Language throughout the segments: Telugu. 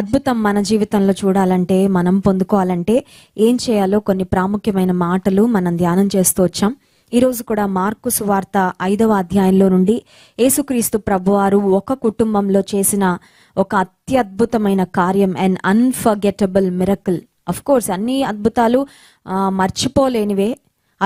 అద్భుతం మన జీవితంలో చూడాలంటే మనం పొందుకోవాలంటే ఏం చేయాలో కొన్ని ప్రాముఖ్యమైన మాటలు మనం ధ్యానం చేస్తూ వచ్చాం ఈరోజు కూడా మార్కు సువార్త ఐదవ అధ్యాయంలో నుండి యేసుక్రీస్తు ప్రభువారు ఒక కుటుంబంలో చేసిన ఒక అత్యద్భుతమైన కార్యం and unforgettable miracle of course అన్ని అద్భుతాలు మర్చిపోలేనివే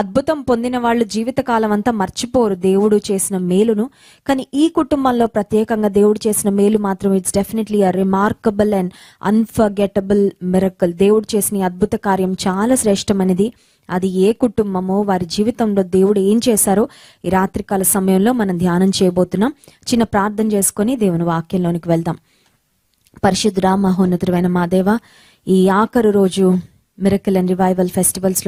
అద్భుతం పొందిన వాళ్ళు జీవితకాలం అంతా మర్చిపోరు దేవుడు చేసిన మేలును కానీ ఈ కుటుంబంలో ప్రత్యేకంగా దేవుడు చేసిన మేలు మాత్రం it's definitely a remarkable and unforgettable miracle దేవుడు చేసిన అద్భుత కార్యం చాలా శ్రేష్టమైనది అది ఏ కుటుంబమో వారి జీవితంలో దేవుడు ఏం చేశారో ఈ రాత్రికాల సమయంలో మనం ధ్యానం చేయబోతున్నాం చిన్న ప్రార్థన చేసుకొని దేవుని వాక్యంలోనికి వెళ్దాం పరిశుద్ధురా మహోన్నతుడైన మాదేవ ఈ ఆఖరు రోజు మిరకల్ అండ్ రివైవల్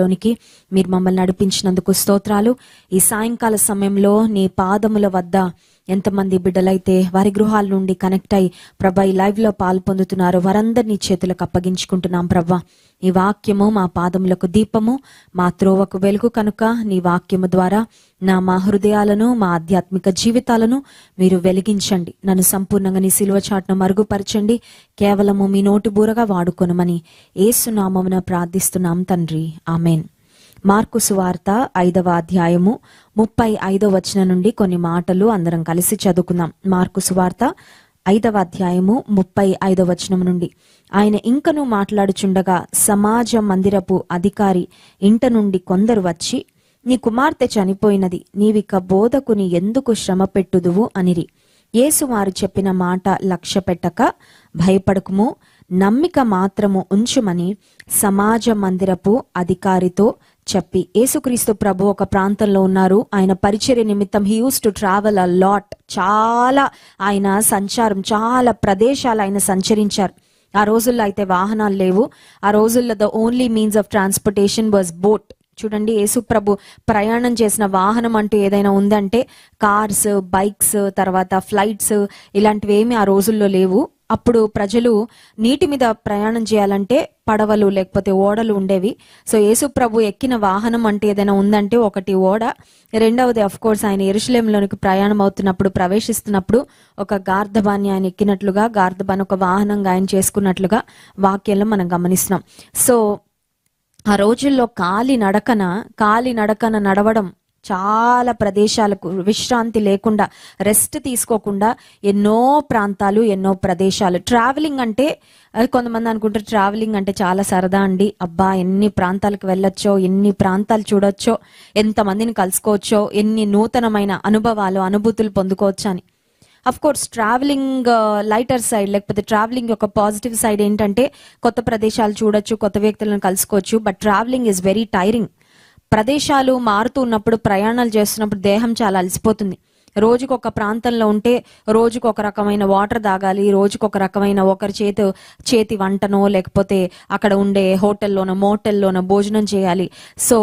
లోనికి మీరు మమ్మల్ని నడిపించినందుకు స్తోత్రాలు ఈ సాయంకాల సమయంలో నీ పాదముల వద్ద ఎంతమంది బిడ్డలైతే వారి గృహాల నుండి కనెక్ట్ అయి ప్రభా ఈ లైవ్లో పాలు వారందరినీ చేతులకు అప్పగించుకుంటున్నాం ప్రభా నీ వాక్యము మా పాదములకు దీపము మా త్రోవకు వెలుగు కనుక నీ వాక్యము ద్వారా నా మా హృదయాలను మా ఆధ్యాత్మిక జీవితాలను మీరు వెలిగించండి నన్ను సంపూర్ణంగా నీ సిలువ చాట్ను మరుగుపరచండి కేవలము మీ నోటి బూరగా వాడుకొనమని ఏసునామమున ప్రార్థిస్తున్నాం తండ్రి ఆమెన్ మార్కు సువార్త ఐదవ అధ్యాయము ముప్పై ఐదవ వచన నుండి కొన్ని మాటలు అందరం కలిసి చదువుకుందాం మార్కు సువార్త ఐదవ అధ్యాయము ముప్పై ఐదవ వచనం నుండి ఆయన ఇంకనూ మాట్లాడుచుండగా సమాజ మందిరపు అధికారి ఇంట నుండి కొందరు వచ్చి నీ కుమార్తె చనిపోయినది నీవిక బోధకుని ఎందుకు శ్రమ పెట్టుదువు అనిరి యేసు వారు చెప్పిన మాట లక్ష్య పెట్టక భయపడకుము నమ్మిక మాత్రము ఉంచుమని సమాజ మందిరపు అధికారితో చెప్పి యేసుక్రీస్తు ప్రభు ఒక ప్రాంతంలో ఉన్నారు ఆయన పరిచర్య నిమిత్తం he used to travel a lot చాలా ఆయన సంచారం చాలా ప్రదేశాలు ఆయన సంచరించారు ఆ రోజుల్లో అయితే వాహనాలు లేవు ఆ రోజుల్లో the only means of transportation was boat చూడండి యేసు ప్రభు ప్రయాణం చేసిన వాహనం అంటూ ఏదైనా ఉందంటే కార్స్ బైక్స్ తర్వాత ఫ్లైట్స్ ఇలాంటివి ఏమి ఆ రోజుల్లో లేవు అప్పుడు ప్రజలు నీటి మీద ప్రయాణం చేయాలంటే పడవలు లేకపోతే ఓడలు ఉండేవి సో యేసు ప్రభు ఎక్కిన వాహనం అంటే ఏదైనా ఉందంటే ఒకటి ఓడ రెండవది అఫ్ కోర్స్ ఆయన ఎరుశలేంలోనికి ప్రయాణం అవుతున్నప్పుడు ప్రవేశిస్తున్నప్పుడు ఒక గార్ధబాన్ని ఆయన ఎక్కినట్లుగా గార్ధబాన్ ఒక వాహనంగా ఆయన చేసుకున్నట్లుగా వాక్యంలో మనం గమనిస్తున్నాం సో ఆ రోజుల్లో కాలి నడకన కాలి నడకన నడవడం చాలా ప్రదేశాలకు విశ్రాంతి లేకుండా రెస్ట్ తీసుకోకుండా ఎన్నో ప్రాంతాలు ఎన్నో ప్రదేశాలు ట్రావెలింగ్ అంటే కొంతమంది అనుకుంటారు ట్రావెలింగ్ అంటే చాలా సరదా అండి అబ్బా ఎన్ని ప్రాంతాలకు వెళ్ళొచ్చో ఎన్ని ప్రాంతాలు చూడొచ్చో ఎంతమందిని కలుసుకోవచ్చో ఎన్ని నూతనమైన అనుభవాలు అనుభూతులు పొందుకోవచ్చు అని of course travelling lighter side లేకపోతే ట్రావెలింగ్ యొక్క పాజిటివ్ సైడ్ ఏంటంటే కొత్త ప్రదేశాలు చూడొచ్చు కొత్త వ్యక్తులను కలుసుకోవచ్చు but travelling is very tiring ప్రదేశాలు మారుతూ ఉన్నప్పుడు ప్రయాణాలు చేస్తున్నప్పుడు దేహం చాలా అలసిపోతుంది రోజుకు ఒక ప్రాంతంలో ఉంటే రోజుకు ఒక రకమైన వాటర్ తాగాలి రోజుకు ఒక రకమైన ఒకరి చేతి చేతి వంటనో లేకపోతే అక్కడ ఉండే హోటల్లోనో మోటల్లోనో భోజనం చేయాలి సో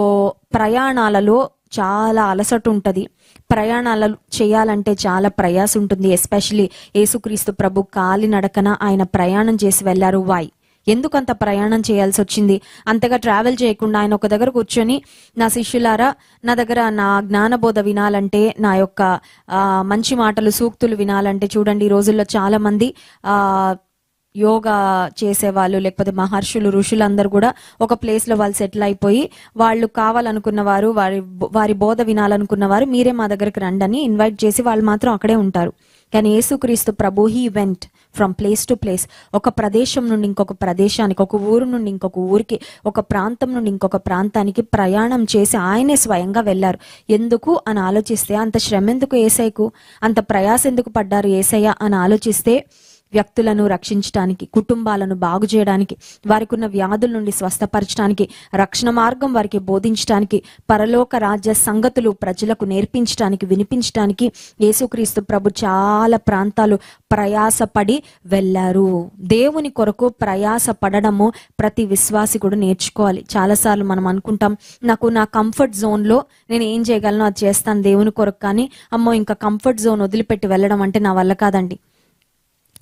ప్రయాణాలలో చాలా అలసట ఉంటుంది ప్రయాణాలు చేయాలంటే చాలా ప్రయాస ఉంటుంది ఎస్పెషలీ యేసుక్రీస్తు ప్రభు కాలినడకన ఆయన ప్రయాణం చేసి వెళ్ళారు వాయ్ ఎందుకు అంత ప్రయాణం చేయాల్సి వచ్చింది అంతగా ట్రావెల్ చేయకుండా ఆయన ఒక దగ్గర కూర్చొని నా శిష్యులారా నా దగ్గర నా జ్ఞానబోధ వినాలంటే నా యొక్క మంచి మాటలు సూక్తులు వినాలంటే చూడండి ఈ రోజుల్లో చాలా మంది ఆ యోగా చేసేవాళ్ళు లేకపోతే మహర్షులు ఋషులు అందరూ కూడా ఒక ప్లేస్లో వాళ్ళు సెటిల్ అయిపోయి వాళ్ళు కావాలనుకున్న వారు వారి వారి బోధ వినాలనుకున్న వారు మీరే మా దగ్గరకు రండి అని ఇన్వైట్ చేసి వాళ్ళు మాత్రం అక్కడే ఉంటారు కానీ యేసుక్రీస్తు ప్రభు he went from place to place ఒక ప్రదేశం నుండి ఇంకొక ప్రదేశానికి ఒక ఊరు నుండి ఇంకొక ఊరికి ఒక ప్రాంతం నుండి ఇంకొక ప్రాంతానికి ప్రయాణం చేసి ఆయనే స్వయంగా వెళ్ళారు ఎందుకు అని ఆలోచిస్తే అంత శ్రమ ఎందుకు ఏసైకు అంత ప్రయాస ఎందుకు పడ్డారు ఏసయ్య అని ఆలోచిస్తే వ్యక్తులను రక్షించడానికి కుటుంబాలను బాగు చేయడానికి వారికి ఉన్న వ్యాధుల నుండి స్వస్థపరచడానికి రక్షణ మార్గం వారికి బోధించడానికి పరలోక రాజ్య సంగతులు ప్రజలకు నేర్పించడానికి వినిపించడానికి యేసుక్రీస్తు ప్రభు చాలా ప్రాంతాలు ప్రయాసపడి వెళ్ళారు దేవుని కొరకు ప్రయాస పడడము ప్రతి విశ్వాసి కూడా నేర్చుకోవాలి చాలాసార్లు మనం అనుకుంటాం నాకు నా కంఫర్ట్ జోన్లో నేను ఏం చేయగలను అది చేస్తాను దేవుని కొరకు కానీ అమ్మో ఇంకా కంఫర్ట్ జోన్ వదిలిపెట్టి వెళ్ళడం అంటే నా వల్ల కాదండి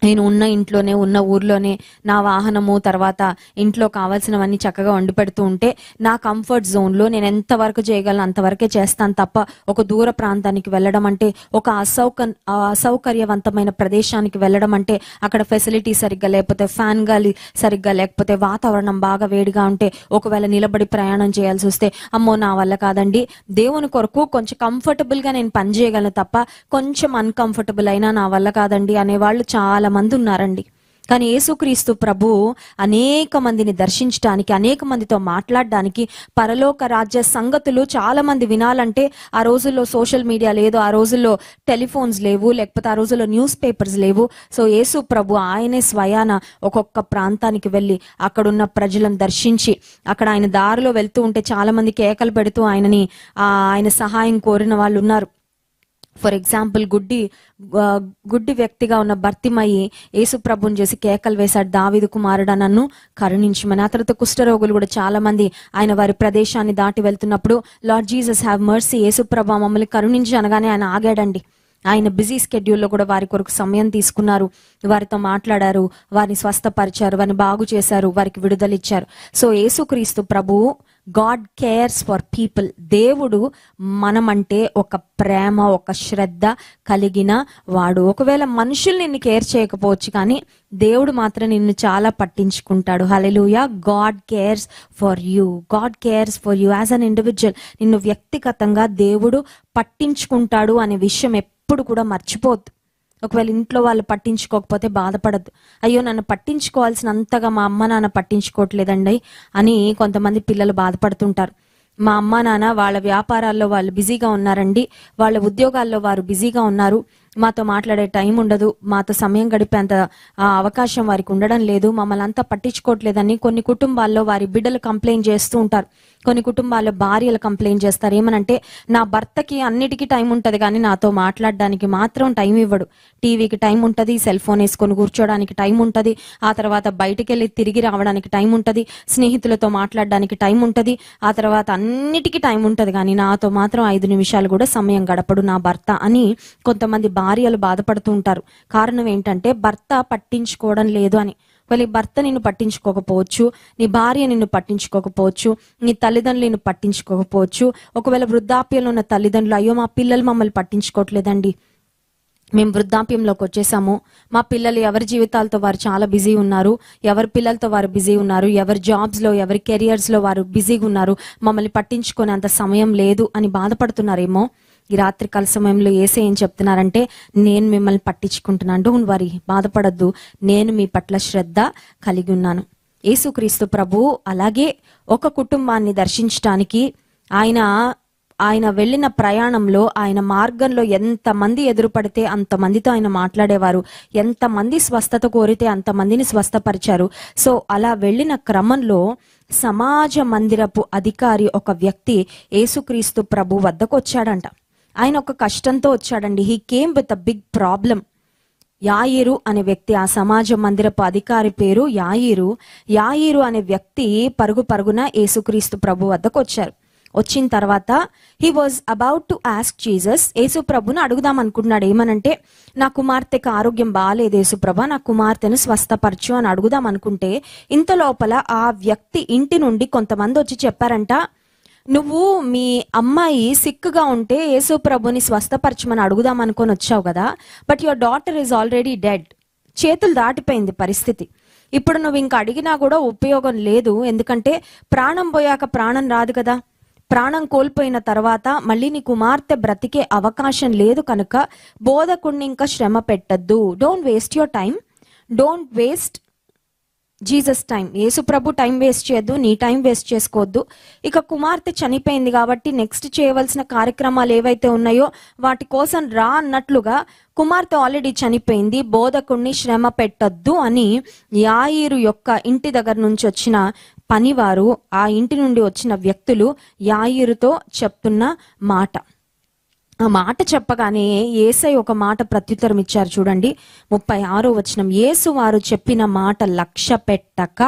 నేను ఉన్న ఇంట్లోనే ఉన్న ఊర్లోనే నా వాహనము తర్వాత ఇంట్లో కావాల్సినవన్నీ చక్కగా వండి పెడుతూ ఉంటే నా కంఫర్ట్ జోన్లో నేను ఎంతవరకు చేయగలను అంతవరకే చేస్తాను తప్ప ఒక దూర ప్రాంతానికి వెళ్ళడం అంటే ఒక అసౌక అసౌకర్యవంతమైన ప్రదేశానికి వెళ్ళడం అంటే అక్కడ ఫెసిలిటీ సరిగ్గా లేకపోతే ఫ్యాన్ గాలి సరిగ్గా లేకపోతే వాతావరణం బాగా వేడిగా ఉంటే ఒకవేళ నిలబడి ప్రయాణం చేయాల్సి వస్తే అమ్మో నా వల్ల కాదండి దేవుని కొరకు కొంచెం కంఫర్టబుల్గా నేను పని చేయగలను తప్ప కొంచెం అన్కంఫర్టబుల్ అయినా నా వల్ల కాదండి అనేవాళ్ళు చాలా చాలా మంది ఉన్నారండి కానీ యేసుక్రీస్తు ప్రభు అనేక మందిని దర్శించడానికి అనేక మందితో మాట్లాడడానికి పరలోక రాజ్య సంగతులు చాలా మంది వినాలంటే ఆ రోజుల్లో సోషల్ మీడియా లేదు ఆ రోజుల్లో టెలిఫోన్స్ లేవు లేకపోతే ఆ రోజుల్లో న్యూస్ పేపర్స్ లేవు సో యేసు ప్రభు ఆయనే స్వయాన ఒక్కొక్క ప్రాంతానికి వెళ్ళి అక్కడున్న ప్రజలను దర్శించి అక్కడ ఆయన దారిలో వెళ్తూ ఉంటే చాలా మంది కేకలు పెడుతూ ఆయనని ఆయన సహాయం కోరిన వాళ్ళు ఉన్నారు ఫర్ ఎగ్జాంపుల్ గుడ్డి గుడ్డి వ్యక్తిగా ఉన్న భర్తిమయ్యి ప్రభుని చేసి కేకలు వేశాడు దావిదు కుమారుడు నన్ను కరుణించమని ఆ తర్వాత కుష్ఠరోగులు కూడా చాలా మంది ఆయన వారి ప్రదేశాన్ని దాటి వెళ్తున్నప్పుడు లార్డ్ జీసస్ హ్యావ్ మర్సీ ప్రభా మమ్మల్ని కరుణించి అనగానే ఆయన ఆగాడండి ఆయన బిజీ స్కెడ్యూల్లో కూడా వారి కొరకు సమయం తీసుకున్నారు వారితో మాట్లాడారు వారిని స్వస్థపరిచారు వారిని బాగు చేశారు వారికి విడుదలిచ్చారు సో యేసుక్రీస్తు ప్రభు గాడ్ కేర్స్ ఫర్ పీపుల్ దేవుడు మనమంటే ఒక ప్రేమ ఒక శ్రద్ధ కలిగిన వాడు ఒకవేళ మనుషులు నిన్ను కేర్ చేయకపోవచ్చు కానీ దేవుడు మాత్రం నిన్ను చాలా పట్టించుకుంటాడు hallelujah God cares for you God cares for you as an individual నిన్ను వ్యక్తిగతంగా దేవుడు పట్టించుకుంటాడు అనే విషయం ఎప్పుడు కూడా మర్చిపోద్దు ఒకవేళ ఇంట్లో వాళ్ళు పట్టించుకోకపోతే బాధపడద్దు అయ్యో నన్ను పట్టించుకోవాల్సిన అంతగా మా అమ్మ నాన్న పట్టించుకోవట్లేదండి అని కొంతమంది పిల్లలు బాధపడుతుంటారు మా అమ్మ నాన్న వాళ్ళ వ్యాపారాల్లో వాళ్ళు బిజీగా ఉన్నారండి వాళ్ళ ఉద్యోగాల్లో వారు బిజీగా ఉన్నారు మాతో మాట్లాడే టైం ఉండదు మాతో సమయం గడిపేంత అవకాశం వారికి ఉండడం లేదు మమ్మల్ని అంతా పట్టించుకోవట్లేదని కొన్ని కుటుంబాల్లో వారి బిడ్డలు కంప్లైంట్ చేస్తూ ఉంటారు కొన్ని కుటుంబాల్లో భార్యలు కంప్లైంట్ చేస్తారు ఏమనంటే నా భర్తకి అన్నిటికీ టైం ఉంటుంది కానీ నాతో మాట్లాడడానికి మాత్రం టైం ఇవ్వడు టీవీకి టైం ఉంటుంది సెల్ ఫోన్ వేసుకొని కూర్చోడానికి టైం ఉంటుంది ఆ తర్వాత బయటికి వెళ్ళి తిరిగి రావడానికి టైం ఉంటుంది స్నేహితులతో మాట్లాడడానికి టైం ఉంటుంది ఆ తర్వాత అన్నిటికీ టైం ఉంటుంది కానీ నాతో మాత్రం ఐదు నిమిషాలు కూడా సమయం గడపడు నా భర్త అని కొంతమంది భార్యలు బాధపడుతూ ఉంటారు కారణం ఏంటంటే భర్త పట్టించుకోవడం లేదు అని ఒకవేళ నీ భర్త నిన్ను పట్టించుకోకపోవచ్చు నీ భార్య నిన్ను పట్టించుకోకపోవచ్చు నీ తల్లిదండ్రులు నిన్ను పట్టించుకోకపోవచ్చు ఒకవేళ వృద్ధాప్యంలో ఉన్న తల్లిదండ్రులు అయ్యో మా పిల్లలు మమ్మల్ని పట్టించుకోవట్లేదండి మేము వృద్ధాప్యంలోకి వచ్చేసాము మా పిల్లలు ఎవరి జీవితాలతో వారు చాలా బిజీ ఉన్నారు ఎవరి పిల్లలతో వారు బిజీ ఉన్నారు ఎవరి జాబ్స్లో ఎవరి కెరియర్స్లో వారు బిజీగా ఉన్నారు మమ్మల్ని పట్టించుకునే అంత సమయం లేదు అని బాధపడుతున్నారేమో ఈ రాత్రి కాల సమయంలో ఏసే ఏం చెప్తున్నారంటే నేను మిమ్మల్ని పట్టించుకుంటున్నాను డోన్ వరీ బాధపడద్దు నేను మీ పట్ల శ్రద్ధ కలిగి ఉన్నాను యేసుక్రీస్తు ప్రభు అలాగే ఒక కుటుంబాన్ని దర్శించటానికి ఆయన ఆయన వెళ్ళిన ప్రయాణంలో ఆయన మార్గంలో ఎంతమంది ఎదురుపడితే అంతమందితో ఆయన మాట్లాడేవారు ఎంతమంది స్వస్థత కోరితే అంతమందిని స్వస్థపరిచారు సో అలా వెళ్ళిన క్రమంలో సమాజ మందిరపు అధికారి ఒక వ్యక్తి యేసుక్రీస్తు ప్రభు వద్దకు వచ్చాడంట ఆయన ఒక కష్టంతో వచ్చాడండి he came with a big problem యాయిరు అనే వ్యక్తి ఆ సమాజ మందిరపు అధికారి పేరు యాయిరు యాయిరు అనే వ్యక్తి పరుగు పరుగున యేసుక్రీస్తు ప్రభు వద్దకు వచ్చారు వచ్చిన తర్వాత he was about to ask Jesus యేసు ప్రభును అడుగుదాం అనుకుంటున్నాడు ఏమనంటే నా కుమార్తెకు ఆరోగ్యం బాగాలేదు యేసుప్రభ నా కుమార్తెను స్వస్థపరచు అని అడుగుదాం అనుకుంటే ఇంత లోపల ఆ వ్యక్తి ఇంటి నుండి కొంతమంది వచ్చి చెప్పారంట నువ్వు మీ అమ్మాయి సిక్కుగా ఉంటే యేసు ప్రభుని స్వస్థపరచమని అడుగుదాం అనుకొని వచ్చావు కదా but your daughter is already dead చేతులు దాటిపోయింది పరిస్థితి ఇప్పుడు నువ్వు ఇంకా అడిగినా కూడా ఉపయోగం లేదు ఎందుకంటే ప్రాణం పోయాక ప్రాణం రాదు కదా ప్రాణం కోల్పోయిన తర్వాత మళ్ళీ నీ కుమార్తె బ్రతికే అవకాశం లేదు కనుక బోధకుడిని ఇంకా శ్రమ పెట్టద్దు don't waste your time don't waste Jesus time యేసు ప్రభు టైం వేస్ట్ చేయొద్దు నీ టైం వేస్ట్ చేసుకోవద్దు ఇక కుమార్తె చనిపోయింది కాబట్టి నెక్స్ట్ చేయవలసిన కార్యక్రమాలు ఏవైతే ఉన్నాయో వాటి కోసం రా అన్నట్లుగా కుమార్తె ఆల్రెడీ చనిపోయింది బోధకుణ్ణి శ్రమ పెట్టద్దు అని యాయిరు యొక్క ఇంటి దగ్గర నుంచి వచ్చిన పనివారు ఆ ఇంటి నుండి వచ్చిన వ్యక్తులు యాయిరుతో చెప్తున్న మాట ఆ మాట చెప్పగానే ఏసై ఒక మాట ప్రత్యుత్తరం ఇచ్చారు చూడండి ముప్పై ఆరో వచనం ఏసు వారు చెప్పిన మాట లక్ష్య పెట్టక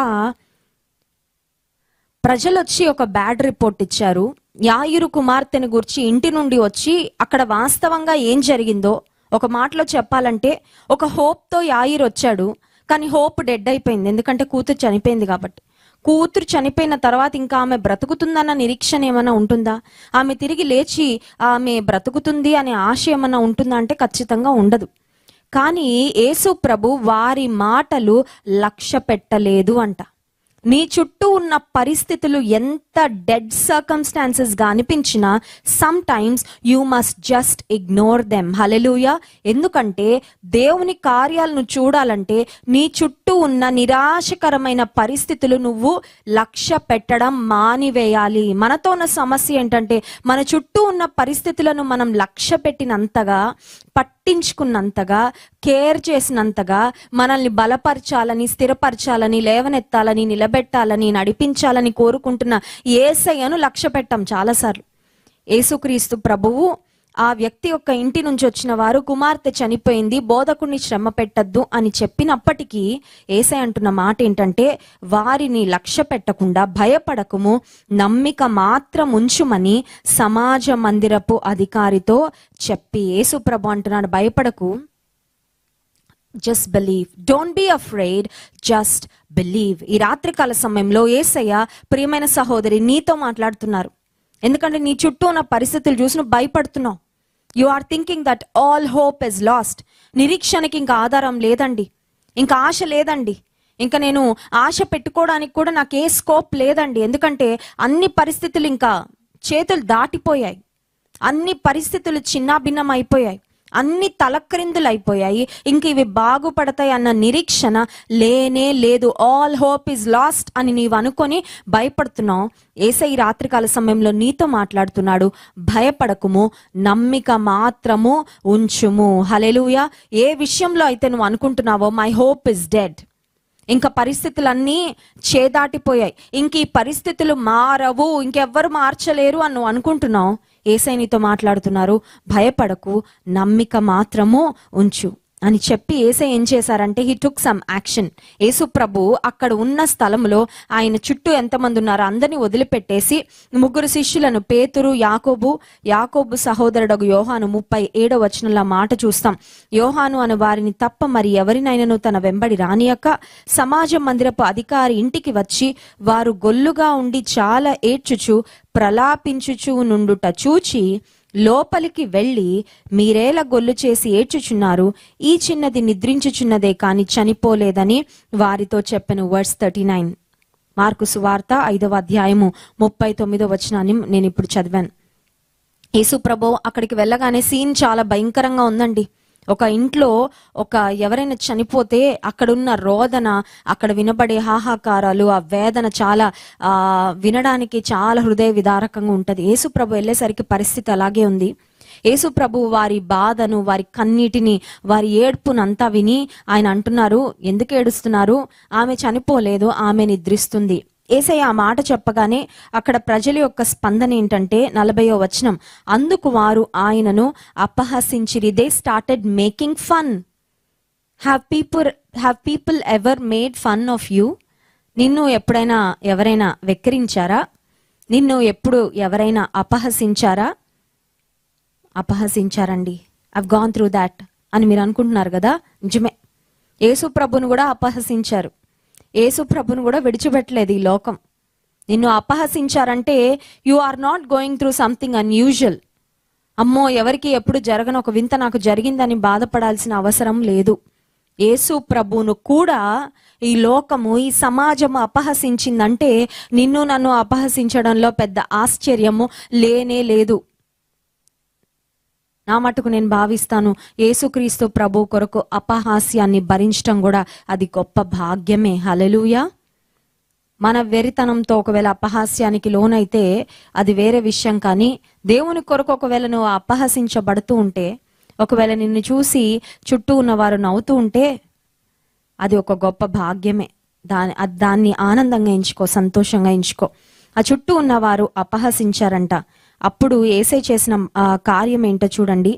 ప్రజలు వచ్చి ఒక బ్యాడ్ రిపోర్ట్ ఇచ్చారు యాయురు కుమార్తెను గురించి ఇంటి నుండి వచ్చి అక్కడ వాస్తవంగా ఏం జరిగిందో ఒక మాటలో చెప్పాలంటే ఒక హోప్తో యాయురు వచ్చాడు కానీ హోప్ డెడ్ అయిపోయింది ఎందుకంటే కూతురు చనిపోయింది కాబట్టి కూతురు చనిపోయిన తర్వాత ఇంకా ఆమె బ్రతుకుతుందన్న నిరీక్షణ ఏమైనా ఉంటుందా ఆమె తిరిగి లేచి ఆమె బ్రతుకుతుంది అనే ఆశ ఏమైనా ఉంటుందా అంటే ఖచ్చితంగా ఉండదు కానీ యేసు ప్రభు వారి మాటలు లక్ష్య పెట్టలేదు అంట నీ చుట్టూ ఉన్న పరిస్థితులు ఎంత డెడ్ గా అనిపించినా sometimes you must just ignore them hallelujah ఎందుకంటే దేవుని కార్యాలను చూడాలంటే నీ చుట్టూ ఉన్న నిరాశకరమైన పరిస్థితులు నువ్వు లక్ష్య పెట్టడం మానివేయాలి మనతో ఉన్న సమస్య ఏంటంటే మన చుట్టూ ఉన్న పరిస్థితులను మనం లక్ష్య పెట్టినంతగా పట్టించుకున్నంతగా కేర్ చేసినంతగా మనల్ని బలపరచాలని స్థిరపరచాలని లేవనెత్తాలని నిలబెట్టాలని నడిపించాలని కోరుకుంటున్న ఏసయ్యను లక్ష్య పెట్టాం చాలాసార్లు ఏసుక్రీస్తు ప్రభువు ఆ వ్యక్తి యొక్క ఇంటి నుంచి వచ్చిన వారు కుమార్తె చనిపోయింది బోధకుడిని శ్రమ పెట్టద్దు అని చెప్పినప్పటికీ ఏసై అంటున్న మాట ఏంటంటే వారిని లక్ష్య పెట్టకుండా భయపడకుము నమ్మిక మాత్రం ఉంచుమని సమాజ మందిరపు అధికారితో చెప్పి ఏసు ప్రభు అంటున్నాడు భయపడకు just believe don't be afraid just believe ఈ రాత్రికాల సమయంలో ఏసయ్య ప్రియమైన సహోదరి నీతో మాట్లాడుతున్నారు ఎందుకంటే నీ చుట్టూ ఉన్న పరిస్థితులు చూసి నువ్వు భయపడుతున్నావు you are thinking that all hope is lost నిరీక్షణకి ఇంకా ఆధారం లేదండి ఇంకా ఆశ లేదండి ఇంకా నేను ఆశ పెట్టుకోవడానికి కూడా నాకు ఏ స్కోప్ లేదండి ఎందుకంటే అన్ని పరిస్థితులు ఇంకా చేతులు దాటిపోయాయి అన్ని పరిస్థితులు చిన్నాభిన్నం అయిపోయాయి అన్ని తలక్రిందులైపోయాయి ఇంక ఇవి బాగుపడతాయి అన్న నిరీక్షణ లేనే లేదు ఆల్ హోప్ ఇస్ లాస్ట్ అని నీవు అనుకొని భయపడుతున్నావు ఏసై రాత్రికాల సమయంలో నీతో మాట్లాడుతున్నాడు భయపడకుము నమ్మిక మాత్రము ఉంచుము హలెలుయ ఏ విషయంలో అయితే నువ్వు అనుకుంటున్నావో మై హోప్ ఇస్ డెడ్ ఇంకా పరిస్థితులన్నీ చేదాటిపోయాయి ఇంక ఈ పరిస్థితులు మారవు ఇంకెవ్వరు మార్చలేరు అని నువ్వు అనుకుంటున్నావు ఏసైనితో మాట్లాడుతున్నారు భయపడకు నమ్మిక మాత్రము ఉంచు అని చెప్పి ఏసే ఏం చేశారంటే హీ టుక్ సమ్ యాక్షన్ యేసు ప్రభు అక్కడ ఉన్న స్థలంలో ఆయన చుట్టూ ఎంతమంది ఉన్నారో అందరినీ వదిలిపెట్టేసి ముగ్గురు శిష్యులను పేతురు యాకోబు యాకోబు సహోదరుడు యోహాను ముప్పై ఏడో వచనంలో మాట చూస్తాం యోహాను అను వారిని తప్ప మరి ఎవరినైనాను తన వెంబడి రానియక సమాజ మందిరపు అధికారి ఇంటికి వచ్చి వారు గొల్లుగా ఉండి చాలా ఏడ్చుచు ప్రలాపించుచు నుండుట చూచి లోపలికి వెళ్ళి మీరేలా గొల్లు చేసి ఏడ్చుచున్నారు ఈ చిన్నది నిద్రించుచున్నదే కాని చనిపోలేదని వారితో చెప్పిన వర్డ్స్ థర్టీ నైన్ మార్కు సువార్త ఐదవ అధ్యాయము ముప్పై తొమ్మిదో వచనాన్ని నేను ఇప్పుడు చదివాను ప్రభు అక్కడికి వెళ్ళగానే సీన్ చాలా భయంకరంగా ఉందండి ఒక ఇంట్లో ఒక ఎవరైనా చనిపోతే అక్కడున్న రోదన అక్కడ వినబడే హాహాకారాలు ఆ వేదన చాలా ఆ వినడానికి చాలా హృదయ విదారకంగా ఉంటుంది ప్రభు వెళ్ళేసరికి పరిస్థితి అలాగే ఉంది ప్రభు వారి బాధను వారి కన్నీటిని వారి ఏడ్పునంతా విని ఆయన అంటున్నారు ఎందుకు ఏడుస్తున్నారు ఆమె చనిపోలేదు ఆమె నిద్రిస్తుంది ఏసయ్య ఆ మాట చెప్పగానే అక్కడ ప్రజల యొక్క స్పందన ఏంటంటే నలభై వచనం అందుకు వారు ఆయనను అపహసించిరి they started making fun have people have people ever made fun of you నిన్ను ఎప్పుడైనా ఎవరైనా వెక్కిరించారా నిన్ను ఎప్పుడు ఎవరైనా అపహసించారా అపహసించారండి ఐవ్ గాన్ త్రూ దాట్ అని మీరు అనుకుంటున్నారు కదా నిజమే యేసు ప్రభును కూడా అపహసించారు ప్రభును కూడా విడిచిపెట్టలేదు ఈ లోకం నిన్ను అపహసించారంటే you are not going through something unusual అమ్మో ఎవరికి ఎప్పుడు జరగను ఒక వింత నాకు జరిగిందని బాధపడాల్సిన అవసరం లేదు యేసు ప్రభువును కూడా ఈ లోకము ఈ సమాజము అపహసించిందంటే నిన్ను నన్ను అపహసించడంలో పెద్ద ఆశ్చర్యము లేనే లేదు నా మటుకు నేను భావిస్తాను యేసుక్రీస్తు ప్రభు కొరకు అపహాస్యాన్ని భరించడం కూడా అది గొప్ప భాగ్యమే హలలుయా మన వెరితనంతో ఒకవేళ అపహాస్యానికి లోనైతే అది వేరే విషయం కానీ దేవుని కొరకు ఒకవేళ నువ్వు అపహసించబడుతూ ఉంటే ఒకవేళ నిన్ను చూసి చుట్టూ ఉన్నవారు నవ్వుతూ ఉంటే అది ఒక గొప్ప భాగ్యమే దాని దాన్ని ఆనందంగా ఎంచుకో సంతోషంగా ఎంచుకో ఆ చుట్టూ ఉన్నవారు అపహసించారంట అప్పుడు ఏసై చేసిన కార్యం ఏంటో చూడండి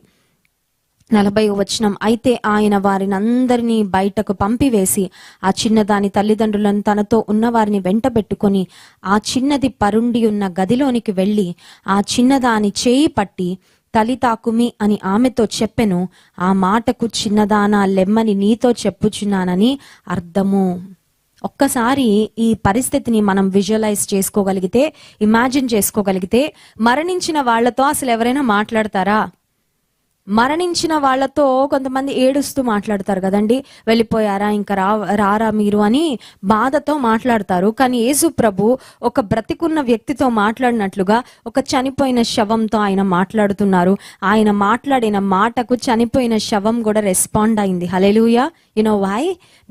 నలభై వచనం అయితే ఆయన వారిని అందరినీ బయటకు పంపివేసి ఆ చిన్నదాని తల్లిదండ్రులను తనతో ఉన్న వారిని వెంటబెట్టుకొని ఆ చిన్నది పరుండి ఉన్న గదిలోనికి వెళ్ళి ఆ చిన్నదాని చేయి పట్టి తలి తాకుమి అని ఆమెతో చెప్పెను ఆ మాటకు చిన్నదానా లెమ్మని నీతో చెప్పుచున్నానని అర్థము ఒక్కసారి ఈ పరిస్థితిని మనం విజువలైజ్ చేసుకోగలిగితే ఇమాజిన్ చేసుకోగలిగితే మరణించిన వాళ్లతో అసలు ఎవరైనా మాట్లాడతారా మరణించిన వాళ్లతో కొంతమంది ఏడుస్తూ మాట్లాడతారు కదండి వెళ్ళిపోయారా ఇంకా రా రారా మీరు అని బాధతో మాట్లాడతారు కానీ యేసు ప్రభు ఒక బ్రతికున్న వ్యక్తితో మాట్లాడినట్లుగా ఒక చనిపోయిన శవంతో ఆయన మాట్లాడుతున్నారు ఆయన మాట్లాడిన మాటకు చనిపోయిన శవం కూడా రెస్పాండ్ అయింది hallelujah you know why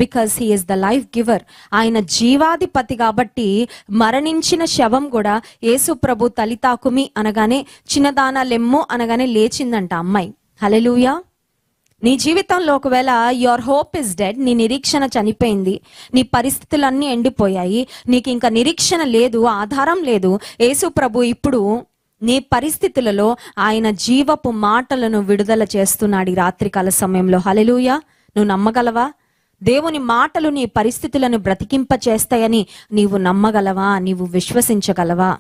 because he is the life giver ఆయన జీవాధిపతి కాబట్టి మరణించిన శవం కూడా యేసు ప్రభు తలితాకుమి అనగానే చిన్నదాన లెమ్ము అనగానే లేచిందంట అమ్మాయి హలెలుయా నీ జీవితంలో ఒకవేళ యువర్ హోప్ ఇస్ డెడ్ నీ నిరీక్షణ చనిపోయింది నీ పరిస్థితులన్నీ ఎండిపోయాయి నీకు ఇంకా నిరీక్షణ లేదు ఆధారం లేదు యేసు ప్రభు ఇప్పుడు నీ పరిస్థితులలో ఆయన జీవపు మాటలను విడుదల చేస్తున్నాడు ఈ రాత్రికాల సమయంలో హలెలుయా నువ్వు నమ్మగలవా దేవుని మాటలు నీ పరిస్థితులను బ్రతికింప చేస్తాయని నీవు నమ్మగలవా నీవు విశ్వసించగలవా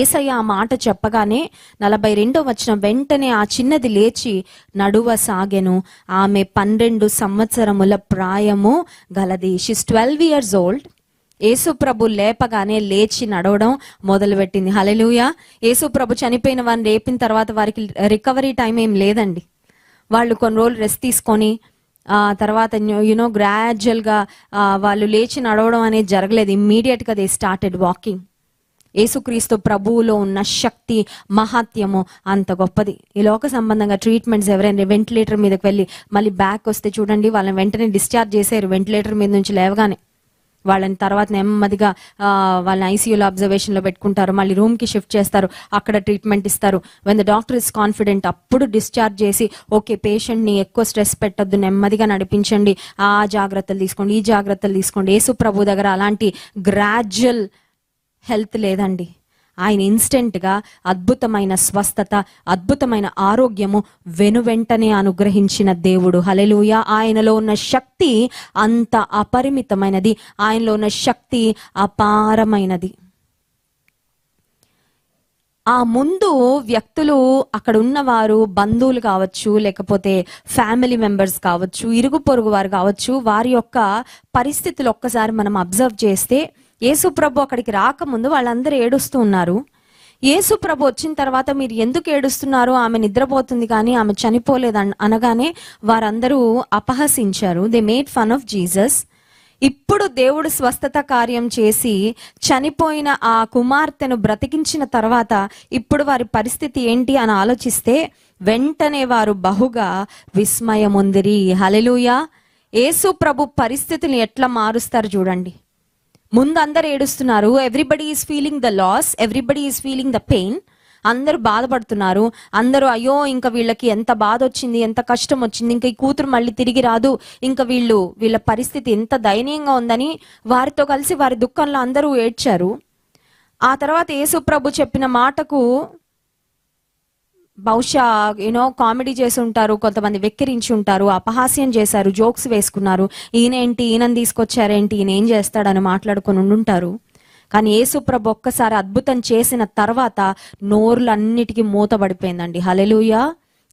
ఏసయ్య ఆ మాట చెప్పగానే నలభై రెండో వచ్చిన వెంటనే ఆ చిన్నది లేచి నడువ సాగెను ఆమె పన్నెండు సంవత్సరముల ప్రాయము గలది షీస్ ట్వెల్వ్ ఇయర్స్ ఓల్డ్ ఏసుప్రభు లేపగానే లేచి నడవడం మొదలుపెట్టింది హలెలుయ ఏసుప్రభు చనిపోయిన వారిని లేపిన తర్వాత వారికి రికవరీ టైం ఏం లేదండి వాళ్ళు కొన్ని రోజులు రెస్ట్ తీసుకొని తర్వాత యునో గ్రాడ్యువల్గా వాళ్ళు లేచి నడవడం అనేది జరగలేదు ఇమ్మీడియట్గా దే స్టార్టెడ్ వాకింగ్ ఏసుక్రీస్తు ప్రభువులో ఉన్న శక్తి మహాత్యము అంత గొప్పది ఈ లోక సంబంధంగా ట్రీట్మెంట్స్ ఎవరైనా వెంటిలేటర్ మీదకి వెళ్ళి మళ్ళీ బ్యాక్ వస్తే చూడండి వాళ్ళని వెంటనే డిశ్చార్జ్ చేశారు వెంటిలేటర్ మీద నుంచి లేవగానే వాళ్ళని తర్వాత నెమ్మదిగా వాళ్ళని ఐసీయూలో అబ్జర్వేషన్లో పెట్టుకుంటారు మళ్ళీ రూమ్కి షిఫ్ట్ చేస్తారు అక్కడ ట్రీట్మెంట్ ఇస్తారు when the doctor is confident అప్పుడు డిశ్చార్జ్ చేసి ఓకే పేషెంట్ని ఎక్కువ స్ట్రెస్ పెట్టద్దు నెమ్మదిగా నడిపించండి ఆ జాగ్రత్తలు తీసుకోండి ఈ జాగ్రత్తలు తీసుకోండి యేసుప్రభు దగ్గర అలాంటి గ్రాడ్యువల్ హెల్త్ లేదండి ఆయన ఇన్స్టెంట్గా అద్భుతమైన స్వస్థత అద్భుతమైన ఆరోగ్యము వెనువెంటనే అనుగ్రహించిన దేవుడు హలెలుయ ఆయనలో ఉన్న శక్తి అంత అపరిమితమైనది ఆయనలో ఉన్న శక్తి అపారమైనది ఆ ముందు వ్యక్తులు అక్కడ ఉన్నవారు బంధువులు కావచ్చు లేకపోతే ఫ్యామిలీ మెంబర్స్ కావచ్చు ఇరుగు పొరుగు వారు కావచ్చు వారి యొక్క పరిస్థితులు ఒక్కసారి మనం అబ్జర్వ్ చేస్తే యేసు ప్రభు అక్కడికి రాకముందు వాళ్ళందరూ ఏడుస్తూ ఉన్నారు యేసు ప్రభు వచ్చిన తర్వాత మీరు ఎందుకు ఏడుస్తున్నారు ఆమె నిద్రపోతుంది కానీ ఆమె చనిపోలేదు అనగానే వారందరూ అపహసించారు they made fun of Jesus ఇప్పుడు దేవుడు స్వస్థత కార్యం చేసి చనిపోయిన ఆ కుమార్తెను బ్రతికించిన తర్వాత ఇప్పుడు వారి పరిస్థితి ఏంటి అని ఆలోచిస్తే వెంటనే వారు బహుగా విస్మయముందిరి హలెలుయా యేసు ప్రభు పరిస్థితిని ఎట్లా మారుస్తారు చూడండి ముందు అందరు ఏడుస్తున్నారు everybody is feeling the loss everybody is feeling the pain అందరూ బాధపడుతున్నారు అందరూ అయ్యో ఇంకా వీళ్ళకి ఎంత బాధ వచ్చింది ఎంత కష్టం వచ్చింది ఇంకా ఈ కూతురు మళ్ళీ తిరిగి రాదు ఇంకా వీళ్ళు వీళ్ళ పరిస్థితి ఎంత దయనీయంగా ఉందని వారితో కలిసి వారి దుఃఖంలో అందరూ ఏడ్చారు ఆ తర్వాత ప్రభు చెప్పిన మాటకు బహుశా యూనో కామెడీ చేసి ఉంటారు కొంతమంది వెక్కిరించి ఉంటారు అపహాస్యం చేశారు జోక్స్ వేసుకున్నారు ఈయనేంటి ఈయనని తీసుకొచ్చారేంటి ఈయన ఏం చేస్తాడని మాట్లాడుకుని ఉండుంటారు కానీ యేసుప్రభు ఒక్కసారి అద్భుతం చేసిన తర్వాత నోర్లన్నిటికీ పడిపోయిందండి హలెలుయా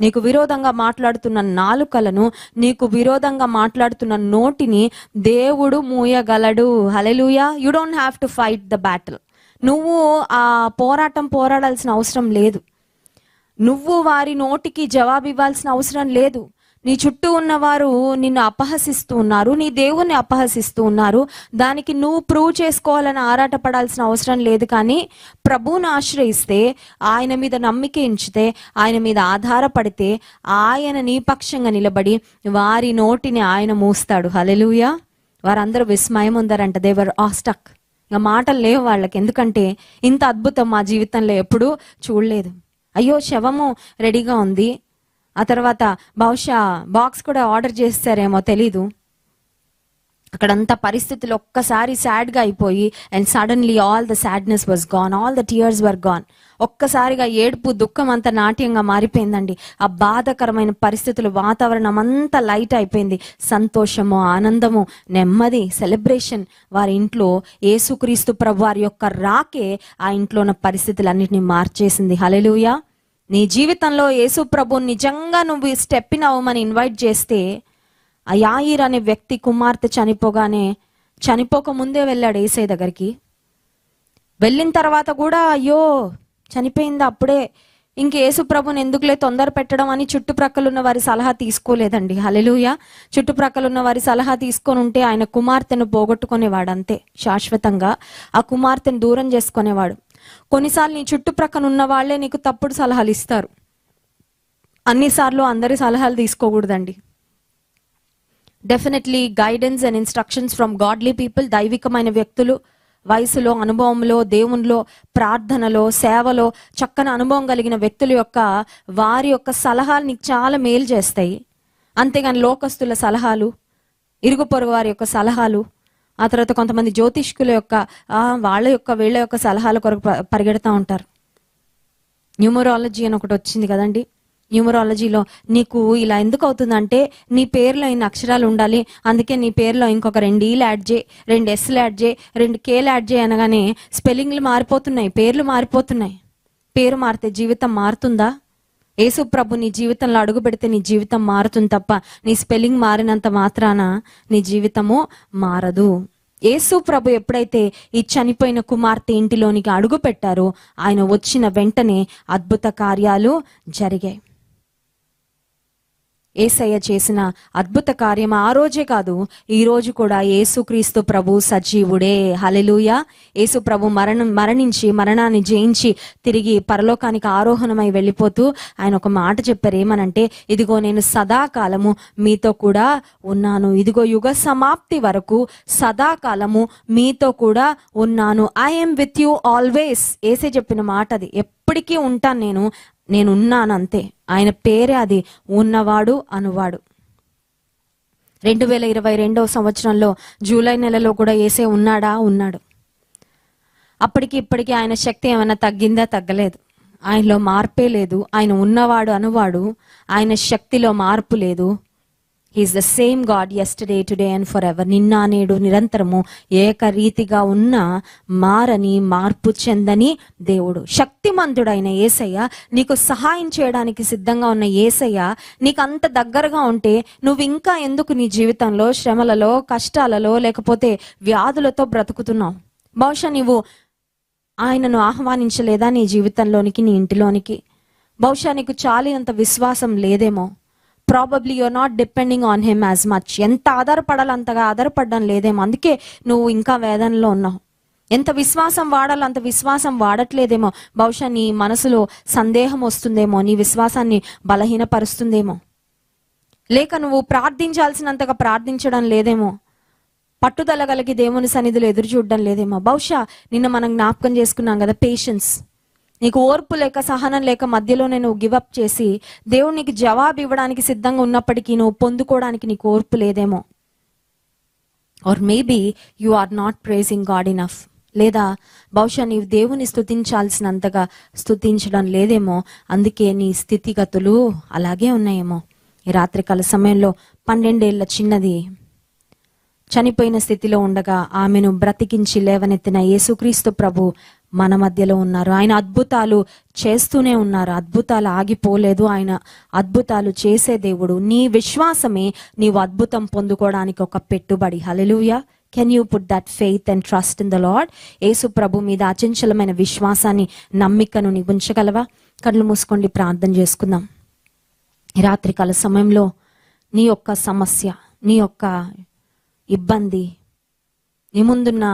నీకు విరోధంగా మాట్లాడుతున్న నాలుకలను నీకు విరోధంగా మాట్లాడుతున్న నోటిని దేవుడు మూయగలడు hallelujah you don't have to fight the battle నువ్వు ఆ పోరాటం పోరాడాల్సిన అవసరం లేదు నువ్వు వారి నోటికి జవాబు ఇవ్వాల్సిన అవసరం లేదు నీ చుట్టూ ఉన్నవారు నిన్ను అపహసిస్తూ ఉన్నారు నీ దేవుణ్ణి అపహసిస్తూ ఉన్నారు దానికి నువ్వు ప్రూవ్ చేసుకోవాలని ఆరాటపడాల్సిన అవసరం లేదు కానీ ప్రభువును ఆశ్రయిస్తే ఆయన మీద నమ్మిక ఎంచితే ఆయన మీద ఆధారపడితే ఆయన నీపక్షంగా నిలబడి వారి నోటిని ఆయన మూస్తాడు హలెలుయ వారందరూ విస్మయం ఉందారంట దేవర్ ఆస్టక్ ఇంకా మాటలు లేవు వాళ్ళకి ఎందుకంటే ఇంత అద్భుతం మా జీవితంలో ఎప్పుడూ చూడలేదు అయ్యో శవము రెడీగా ఉంది ఆ తర్వాత బహుశా బాక్స్ కూడా ఆర్డర్ చేస్తారేమో తెలీదు అక్కడంతా పరిస్థితులు ఒక్కసారి సాడ్గా అయిపోయి and suddenly all the sadness was gone all the tears were gone ఒక్కసారిగా ఏడుపు దుఃఖం అంత నాట్యంగా మారిపోయిందండి ఆ బాధకరమైన పరిస్థితులు వాతావరణం అంతా లైట్ అయిపోయింది సంతోషము ఆనందము నెమ్మది సెలబ్రేషన్ వారి ఇంట్లో ఏసుక్రీస్తు ప్రభు వారి యొక్క రాకే ఆ ఇంట్లో ఉన్న పరిస్థితులన్నింటినీ మార్చేసింది హలెలుయా నీ జీవితంలో యేసు ప్రభు నిజంగా నువ్వు ఇన్ అవ్వమని ఇన్వైట్ చేస్తే ఆ యాయిర్ అనే వ్యక్తి కుమార్తె చనిపోగానే చనిపోక ముందే వెళ్ళాడు ఏసై దగ్గరికి వెళ్ళిన తర్వాత కూడా అయ్యో చనిపోయింది అప్పుడే ఇంక ప్రభుని ఎందుకులే తొందర పెట్టడం అని చుట్టుప్రక్కల ఉన్న వారి సలహా తీసుకోలేదండి హలెలుయ చుట్టుప్రక్కల ఉన్న వారి సలహా తీసుకొని ఉంటే ఆయన కుమార్తెను పోగొట్టుకునేవాడు అంతే శాశ్వతంగా ఆ కుమార్తెను దూరం చేసుకునేవాడు కొన్నిసార్లు నీ చుట్టుప్రక్కన ఉన్న వాళ్ళే నీకు తప్పుడు సలహాలు ఇస్తారు అన్నిసార్లు అందరి సలహాలు తీసుకోకూడదండి definitely guidance and instructions from godly people దైవికమైన వ్యక్తులు వయసులో అనుభవంలో దేవునిలో ప్రార్థనలో సేవలో చక్కని అనుభవం కలిగిన వ్యక్తుల యొక్క వారి యొక్క సలహాలు నీకు చాలా మేలు చేస్తాయి అంతేగాని లోకస్తుల సలహాలు ఇరుగు పొరుగు వారి యొక్క సలహాలు ఆ తర్వాత కొంతమంది జ్యోతిష్కుల యొక్క వాళ్ళ యొక్క వీళ్ళ యొక్క సలహాల కొరకు పరిగెడతా ఉంటారు న్యూమరాలజీ అని ఒకటి వచ్చింది కదండి న్యూమరాలజీలో నీకు ఇలా ఎందుకు అవుతుందంటే నీ పేరులో ఇన్ని అక్షరాలు ఉండాలి అందుకే నీ పేరులో ఇంకొక రెండు ఈలు యాడ్ చేయి రెండు ఎస్లు యాడ్ చేయి రెండు కేలు యాడ్ చేయి అనగానే స్పెల్లింగ్లు మారిపోతున్నాయి పేర్లు మారిపోతున్నాయి పేరు మారితే జీవితం మారుతుందా యేసు ప్రభు నీ జీవితంలో అడుగు పెడితే నీ జీవితం మారుతుంది తప్ప నీ స్పెల్లింగ్ మారినంత మాత్రాన నీ జీవితము మారదు యేసు ప్రభు ఎప్పుడైతే ఈ చనిపోయిన కుమార్తె ఇంటిలోనికి అడుగు పెట్టారో ఆయన వచ్చిన వెంటనే అద్భుత కార్యాలు జరిగాయి ఏసయ్య చేసిన అద్భుత కార్యం ఆ రోజే కాదు ఈ రోజు కూడా యేసుక్రీస్తు ప్రభు సజీవుడే హలెలుయ యేసు ప్రభు మరణం మరణించి మరణాన్ని జయించి తిరిగి పరలోకానికి ఆరోహణమై వెళ్ళిపోతూ ఆయన ఒక మాట చెప్పారు ఏమనంటే ఇదిగో నేను సదాకాలము మీతో కూడా ఉన్నాను ఇదిగో యుగ సమాప్తి వరకు సదాకాలము మీతో కూడా ఉన్నాను ఐఎమ్ విత్ యూ ఆల్వేస్ ఏసే చెప్పిన మాట అది ఎప్పటికీ ఉంటాను నేను నేనున్నాను అంతే ఆయన పేరే అది ఉన్నవాడు అనువాడు రెండు వేల ఇరవై రెండవ సంవత్సరంలో జూలై నెలలో కూడా ఏసే ఉన్నాడా ఉన్నాడు అప్పటికి ఇప్పటికీ ఆయన శక్తి ఏమైనా తగ్గిందా తగ్గలేదు ఆయనలో మార్పే లేదు ఆయన ఉన్నవాడు అనువాడు ఆయన శక్తిలో మార్పు లేదు is the same God yesterday today and forever నిన్న నేడు నిరంతరము ఏకరీతిగా ఉన్న మారని మార్పు చెందని దేవుడు శక్తిమంతుడైన ఏసయ్య నీకు సహాయం చేయడానికి సిద్ధంగా ఉన్న ఏసయ్య నీకు అంత దగ్గరగా ఉంటే నువ్వు ఇంకా ఎందుకు నీ జీవితంలో శ్రమలలో కష్టాలలో లేకపోతే వ్యాధులతో బ్రతుకుతున్నావు బహుశా నీవు ఆయనను ఆహ్వానించలేదా నీ జీవితంలోనికి నీ ఇంటిలోనికి బహుశా నీకు చాలినంత విశ్వాసం లేదేమో probably you're not depending on him as much ఎంత ఆధారపడాలి అంతగా ఆధారపడడం లేదేమో అందుకే నువ్వు ఇంకా వేదనలో ఉన్నావు ఎంత విశ్వాసం వాడాలో అంత విశ్వాసం వాడట్లేదేమో బహుశా నీ మనసులో సందేహం వస్తుందేమో నీ విశ్వాసాన్ని బలహీనపరుస్తుందేమో లేక నువ్వు ప్రార్థించాల్సినంతగా ప్రార్థించడం లేదేమో పట్టుదల కలిగి దేవుని సన్నిధిలో ఎదురు చూడడం లేదేమో బహుశా నిన్న మనం జ్ఞాపకం చేసుకున్నాం కదా పేషెన్స్ నీకు ఓర్పు లేక సహనం లేక మధ్యలో నేను గివప్ చేసి దేవుడు నీకు జవాబు ఇవ్వడానికి సిద్ధంగా ఉన్నప్పటికీ నువ్వు పొందుకోవడానికి నీకు ఓర్పు లేదేమో or maybe you are not praising God enough లేదా బహుశా నీవు దేవుని స్థుతించాల్సినంతగా స్థుతించడం లేదేమో అందుకే నీ స్థితిగతులు అలాగే ఉన్నాయేమో ఈ రాత్రికాల సమయంలో పన్నెండేళ్ల చిన్నది చనిపోయిన స్థితిలో ఉండగా ఆమెను బ్రతికించి లేవనెత్తిన యేసుక్రీస్తు ప్రభు మన మధ్యలో ఉన్నారు ఆయన అద్భుతాలు చేస్తూనే ఉన్నారు అద్భుతాలు ఆగిపోలేదు ఆయన అద్భుతాలు చేసే దేవుడు నీ విశ్వాసమే నీవు అద్భుతం పొందుకోవడానికి ఒక పెట్టుబడి hallelujah can you put that faith and trust in the lord యేసు ప్రభు మీద అచంచలమైన విశ్వాసాన్ని నమ్మికను నిగుంచగలవా కళ్ళు మూసుకోండి ప్రార్థన చేసుకుందాం రాత్రికాల సమయంలో నీ యొక్క సమస్య నీ యొక్క ఇబ్బంది నీ ముందున్న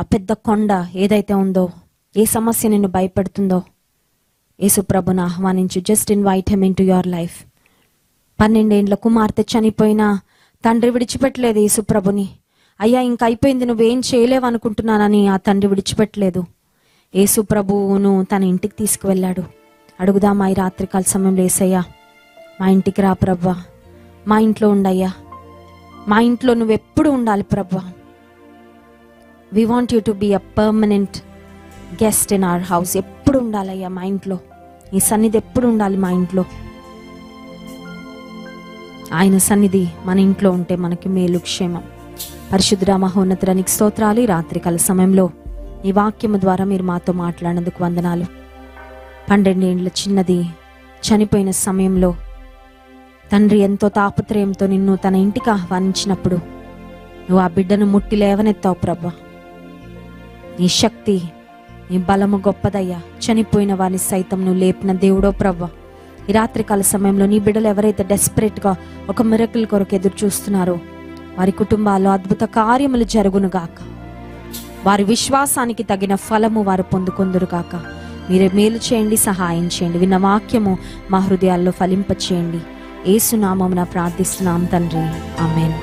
ఆ పెద్ద కొండ ఏదైతే ఉందో ఏ సమస్య నిన్ను భయపెడుతుందో యేసుప్రభును ఆహ్వానించు just invite him into your life పన్నెండేండ్ల కుమార్తె చనిపోయినా తండ్రి విడిచిపెట్టలేదు యేసుప్రభుని అయ్యా ఇంక అయిపోయింది నువ్వేం చేయలేవు అనుకుంటున్నానని ఆ తండ్రి విడిచిపెట్టలేదు యేసుప్రభువును తన ఇంటికి తీసుకువెళ్ళాడు అడుగుదామా ఈ రాత్రికాల సమయం లేసయ్యా మా ఇంటికి రా ప్రభ్వా మా ఇంట్లో ఉండయ్యా మా ఇంట్లో నువ్వెప్పుడు ఉండాలి ప్రభ్వా we want you to be a permanent guest in our house ఎప్పుడు ఉండాలయ్యా మా ఇంట్లో ఈ సన్నిధి ఎప్పుడు ఉండాలి మా ఇంట్లో ఆయన సన్నిధి మన ఇంట్లో ఉంటే మనకి మేలు క్షేమం పరిశుద్ధ మహోన్నతరానికి స్తోత్రాలు రాత్రికాల సమయంలో ఈ వాక్యము ద్వారా మీరు మాతో మాట్లాడినందుకు వందనాలు పన్నెండేళ్ళ చిన్నది చనిపోయిన సమయంలో తండ్రి ఎంతో తాపత్రయంతో నిన్ను తన ఇంటికి ఆహ్వానించినప్పుడు నువ్వు ఆ బిడ్డను ముట్టి లేవనెత్తావు ప్రభా నీ శక్తి నీ బలము గొప్పదయ్యా చనిపోయిన వారిని సైతం నువ్వు లేపిన దేవుడో ప్రవ్వ ఈ రాత్రికాల సమయంలో నీ బిడ్డలు ఎవరైతే డెస్పరేట్గా ఒక మిరకుల కొరకు ఎదురు చూస్తున్నారో వారి కుటుంబాల్లో అద్భుత కార్యములు జరుగునుగాక వారి విశ్వాసానికి తగిన ఫలము వారు పొందుకుందురుగాక మీరే మేలు చేయండి సహాయం చేయండి విన్న వాక్యము మా హృదయాల్లో ఫలింపచేయండి ఏసునామమున ప్రార్థిస్తున్నాం తండ్రి ఆమెన్